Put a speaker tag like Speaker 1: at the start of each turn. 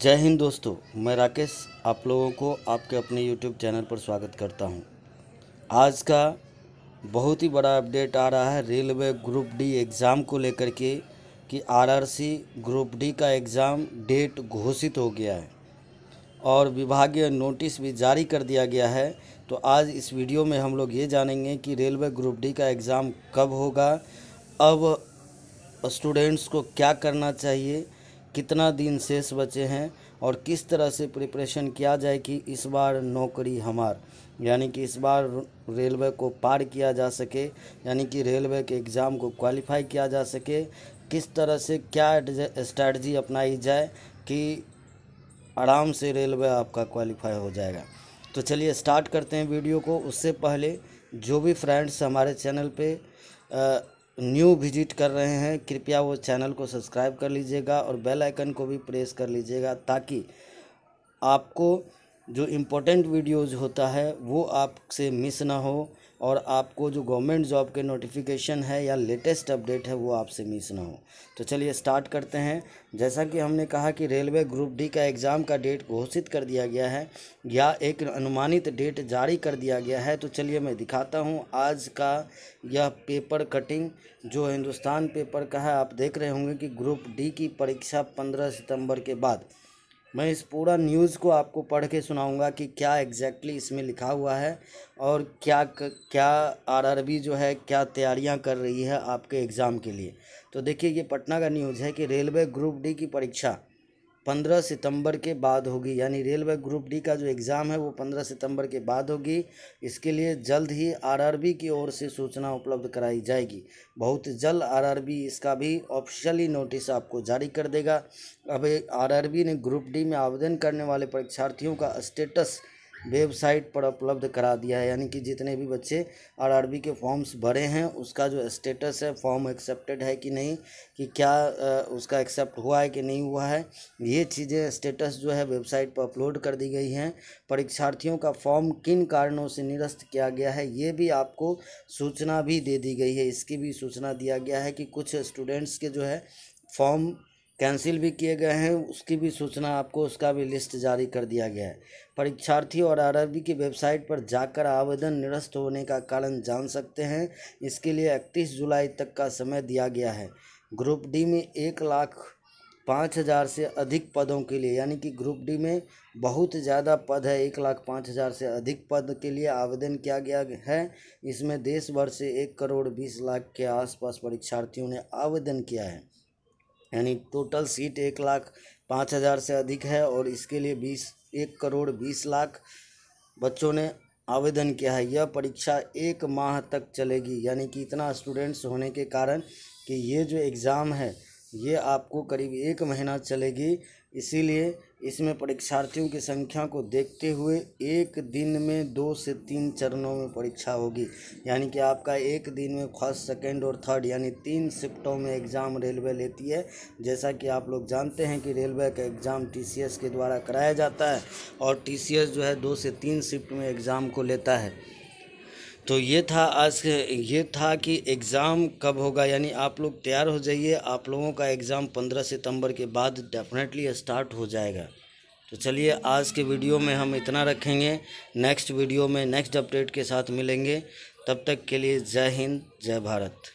Speaker 1: जय हिंद दोस्तों मैं राकेश आप लोगों को आपके अपने YouTube चैनल पर स्वागत करता हूं। आज का बहुत ही बड़ा अपडेट आ रहा है रेलवे ग्रुप डी एग्ज़ाम को लेकर के कि आरआरसी ग्रुप डी का एग्ज़ाम डेट घोषित हो गया है और विभागीय नोटिस भी जारी कर दिया गया है तो आज इस वीडियो में हम लोग ये जानेंगे कि रेलवे ग्रुप डी का एग्ज़ाम कब होगा अब स्टूडेंट्स को क्या करना चाहिए कितना दिन शेष बचे हैं और किस तरह से प्रिपरेशन किया जाए कि इस बार नौकरी हमार यानी कि इस बार रेलवे को पार किया जा सके यानी कि रेलवे के एग्ज़ाम को क्वालिफाई किया जा सके किस तरह से क्या स्ट्रैटी अपनाई जाए कि आराम से रेलवे आपका क्वालिफाई हो जाएगा तो चलिए स्टार्ट करते हैं वीडियो को उससे पहले जो भी फ्रेंड्स हमारे चैनल पे न्यू विजिट कर रहे हैं कृपया वो चैनल को सब्सक्राइब कर लीजिएगा और बेल आइकन को भी प्रेस कर लीजिएगा ताकि आपको जो इम्पोर्टेंट वीडियोज़ होता है वो आपसे मिस ना हो और आपको जो गवर्नमेंट जॉब के नोटिफिकेशन है या लेटेस्ट अपडेट है वो आपसे मिस ना हो तो चलिए स्टार्ट करते हैं जैसा कि हमने कहा कि रेलवे ग्रुप डी का एग्ज़ाम का डेट घोषित कर दिया गया है या एक अनुमानित डेट जारी कर दिया गया है तो चलिए मैं दिखाता हूँ आज का यह पेपर कटिंग जो हिंदुस्तान पेपर का है आप देख रहे होंगे कि ग्रुप डी की परीक्षा पंद्रह सितम्बर के बाद मैं इस पूरा न्यूज़ को आपको पढ़ के सुनाऊँगा कि क्या एग्जैक्टली इसमें लिखा हुआ है और क्या क्या आरआरबी जो है क्या तैयारियां कर रही है आपके एग्ज़ाम के लिए तो देखिए ये पटना का न्यूज़ है कि रेलवे ग्रुप डी की परीक्षा पंद्रह सितंबर के बाद होगी यानी रेलवे ग्रुप डी का जो एग्ज़ाम है वो पंद्रह सितंबर के बाद होगी इसके लिए जल्द ही आरआरबी की ओर से सूचना उपलब्ध कराई जाएगी बहुत जल्द आरआरबी इसका भी ऑफिशियली नोटिस आपको जारी कर देगा अब आरआरबी ने ग्रुप डी में आवेदन करने वाले परीक्षार्थियों का स्टेटस वेबसाइट पर उपलब्ध करा दिया है यानी कि जितने भी बच्चे आरआरबी के फॉर्म्स भरे हैं उसका जो स्टेटस है फॉर्म एक्सेप्टेड है कि नहीं कि क्या उसका एक्सेप्ट हुआ है कि नहीं हुआ है ये चीज़ें स्टेटस जो है वेबसाइट पर अपलोड कर दी गई हैं परीक्षार्थियों का फॉर्म किन कारणों से निरस्त किया गया है ये भी आपको सूचना भी दे दी गई है इसकी भी सूचना दिया गया है कि कुछ स्टूडेंट्स के जो है फॉर्म कैंसिल भी किए गए हैं उसकी भी सूचना आपको उसका भी लिस्ट जारी कर दिया गया है परीक्षार्थी और आरआरबी की वेबसाइट पर जाकर आवेदन निरस्त होने का कारण जान सकते हैं इसके लिए इकतीस जुलाई तक का समय दिया गया है ग्रुप डी में एक लाख पाँच हज़ार से अधिक पदों के लिए यानी कि ग्रुप डी में बहुत ज़्यादा पद है एक लाख पाँच हज़ार से अधिक पद के लिए आवेदन किया गया है इसमें देश भर से एक करोड़ बीस लाख के आसपास परीक्षार्थियों ने आवेदन किया है यानी टोटल सीट एक लाख पाँच हज़ार से अधिक है और इसके लिए बीस एक करोड़ बीस लाख बच्चों ने आवेदन किया है यह परीक्षा एक माह तक चलेगी यानी कि इतना स्टूडेंट्स होने के कारण कि ये जो एग्ज़ाम है ये आपको करीब एक महीना चलेगी इसीलिए इसमें परीक्षार्थियों की संख्या को देखते हुए एक दिन में दो से तीन चरणों में परीक्षा होगी यानी कि आपका एक दिन में फर्स्ट सेकेंड और थर्ड यानी तीन शिफ्टों में एग्ज़ाम रेलवे लेती है जैसा कि आप लोग जानते हैं कि रेलवे का एग्ज़ाम टी के द्वारा कराया जाता है और टी जो है दो से तीन शिफ्ट में एग्ज़ाम को लेता है तो ये था आज ये था कि एग्ज़ाम कब होगा यानी आप लोग तैयार हो जाइए आप लोगों का एग्ज़ाम 15 सितंबर के बाद डेफिनेटली स्टार्ट हो जाएगा तो चलिए आज के वीडियो में हम इतना रखेंगे नेक्स्ट वीडियो में नेक्स्ट अपडेट के साथ मिलेंगे तब तक के लिए जय हिंद जय भारत